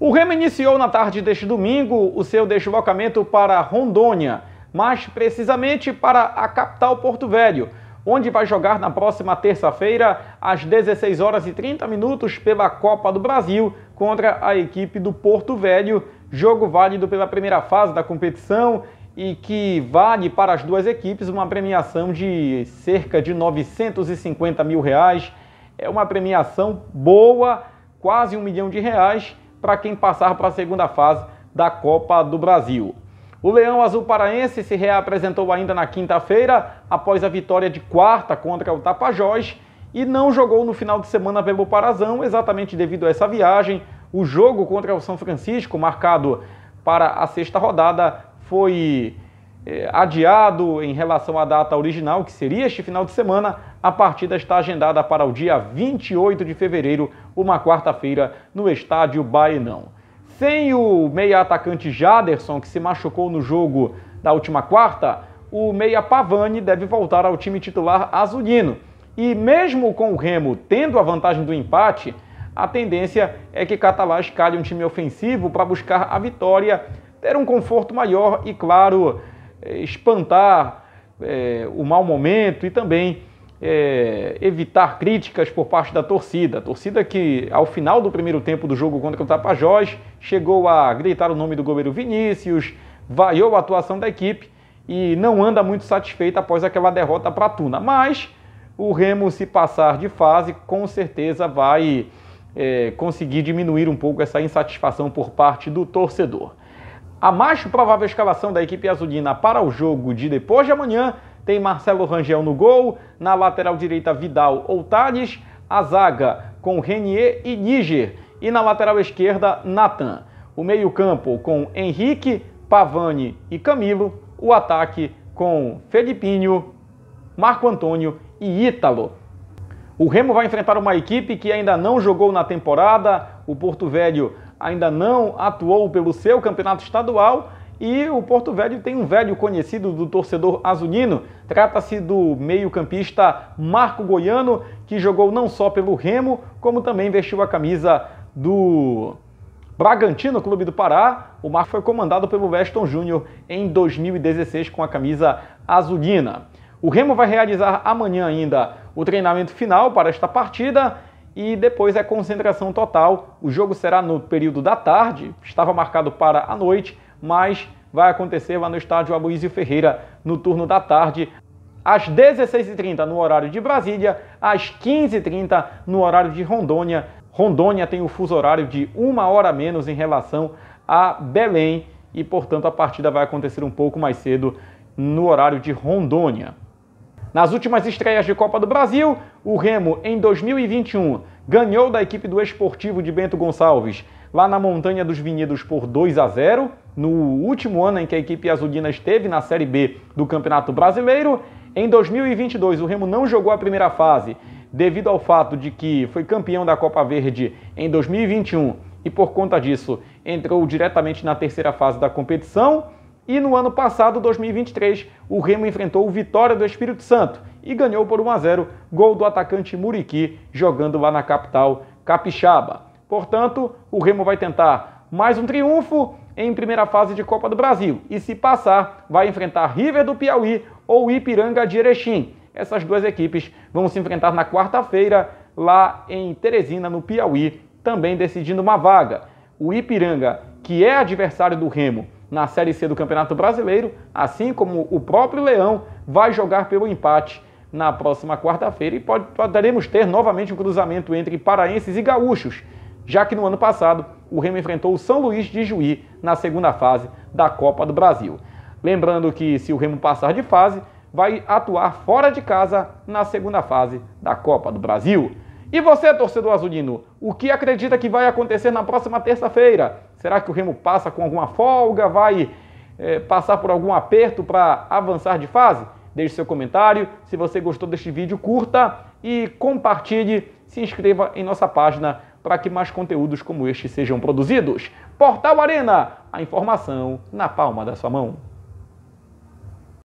O Remo iniciou na tarde deste domingo o seu deslocamento para Rondônia, mais precisamente para a capital Porto Velho, onde vai jogar na próxima terça-feira às 16 horas e 30 minutos pela Copa do Brasil contra a equipe do Porto Velho, jogo válido pela primeira fase da competição e que vale para as duas equipes uma premiação de cerca de 950 mil reais. É uma premiação boa, quase um milhão de reais para quem passar para a segunda fase da Copa do Brasil. O Leão Azul Paraense se reapresentou ainda na quinta-feira, após a vitória de quarta contra o Tapajós, e não jogou no final de semana pelo Parazão, exatamente devido a essa viagem. O jogo contra o São Francisco, marcado para a sexta rodada, foi é, adiado em relação à data original, que seria este final de semana, a partida está agendada para o dia 28 de fevereiro, uma quarta-feira, no estádio Baenão. Sem o meia atacante Jaderson, que se machucou no jogo da última quarta, o meia Pavani deve voltar ao time titular azulino. E mesmo com o Remo tendo a vantagem do empate, a tendência é que Catalá escalhe um time ofensivo para buscar a vitória, ter um conforto maior e, claro, eh, espantar é, o mau momento e também é, evitar críticas por parte da torcida. A torcida que, ao final do primeiro tempo do jogo contra o Tapajós, chegou a gritar o nome do goleiro Vinícius, vaiou a atuação da equipe e não anda muito satisfeita após aquela derrota para a Tuna. Mas o Remo, se passar de fase, com certeza vai é, conseguir diminuir um pouco essa insatisfação por parte do torcedor. A mais provável escalação da equipe azulina para o jogo de depois de amanhã tem Marcelo Rangel no gol, na lateral direita Vidal ou Thales, a zaga com Renier e Níger e na lateral esquerda Nathan. O meio-campo com Henrique, Pavani e Camilo, o ataque com Felipinho, Marco Antônio e Ítalo. O Remo vai enfrentar uma equipe que ainda não jogou na temporada, o Porto Velho ainda não atuou pelo seu campeonato estadual e o Porto Velho tem um velho conhecido do torcedor azulino. Trata-se do meio-campista Marco Goiano, que jogou não só pelo Remo, como também vestiu a camisa do Bragantino Clube do Pará. O Marco foi comandado pelo Weston Júnior em 2016 com a camisa azulina. O Remo vai realizar amanhã ainda o treinamento final para esta partida e depois é concentração total. O jogo será no período da tarde, estava marcado para a noite, mas vai acontecer lá no estádio Aloysio Ferreira no turno da tarde, às 16h30 no horário de Brasília, às 15h30 no horário de Rondônia. Rondônia tem o fuso horário de uma hora menos em relação a Belém e, portanto, a partida vai acontecer um pouco mais cedo no horário de Rondônia. Nas últimas estreias de Copa do Brasil, o Remo, em 2021, ganhou da equipe do Esportivo de Bento Gonçalves, lá na Montanha dos Vinhedos, por 2 a 0, no último ano em que a equipe azulina esteve na Série B do Campeonato Brasileiro. Em 2022, o Remo não jogou a primeira fase, devido ao fato de que foi campeão da Copa Verde em 2021 e, por conta disso, entrou diretamente na terceira fase da competição. E no ano passado, 2023, o Remo enfrentou o Vitória do Espírito Santo e ganhou por 1 a 0, gol do atacante Muriqui, jogando lá na capital capixaba. Portanto, o Remo vai tentar mais um triunfo em primeira fase de Copa do Brasil e se passar, vai enfrentar River do Piauí ou Ipiranga de Erechim. Essas duas equipes vão se enfrentar na quarta-feira lá em Teresina, no Piauí, também decidindo uma vaga. O Ipiranga, que é adversário do Remo, na Série C do Campeonato Brasileiro, assim como o próprio Leão vai jogar pelo empate na próxima quarta-feira e pode, poderemos ter novamente um cruzamento entre paraenses e gaúchos, já que no ano passado o Remo enfrentou o São Luís de Juí na segunda fase da Copa do Brasil. Lembrando que se o Remo passar de fase, vai atuar fora de casa na segunda fase da Copa do Brasil. E você, torcedor azulino, o que acredita que vai acontecer na próxima terça-feira? Será que o Remo passa com alguma folga? Vai é, passar por algum aperto para avançar de fase? Deixe seu comentário. Se você gostou deste vídeo, curta e compartilhe. Se inscreva em nossa página para que mais conteúdos como este sejam produzidos. Portal Arena, a informação na palma da sua mão.